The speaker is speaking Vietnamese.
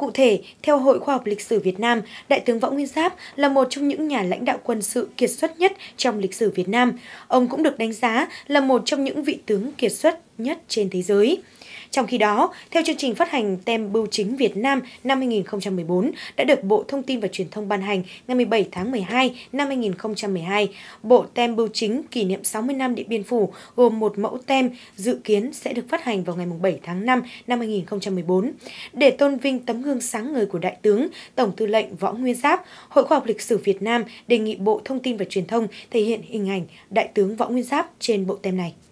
Cụ thể, theo Hội Khoa học Lịch sử Việt Nam, Đại tướng Võ Nguyên Giáp là một trong những nhà lãnh đạo quân sự kiệt xuất nhất trong lịch sử Việt Nam. Ông cũng được đánh giá là một trong những vị tướng kiệt xuất nhất trên thế giới. Trong khi đó, theo chương trình phát hành tem bưu chính Việt Nam năm 2014 đã được Bộ Thông tin và Truyền thông ban hành ngày 17 tháng 12 năm 2012, bộ tem bưu chính kỷ niệm 60 năm Điện Biên Phủ gồm một mẫu tem dự kiến sẽ được phát hành vào ngày 7 tháng 5 năm 2014. Để tôn vinh tấm gương sáng ngời của Đại tướng, Tổng tư lệnh Võ Nguyên Giáp, Hội khoa học lịch sử Việt Nam đề nghị Bộ Thông tin và Truyền thông thể hiện hình ảnh Đại tướng Võ Nguyên Giáp trên bộ tem này.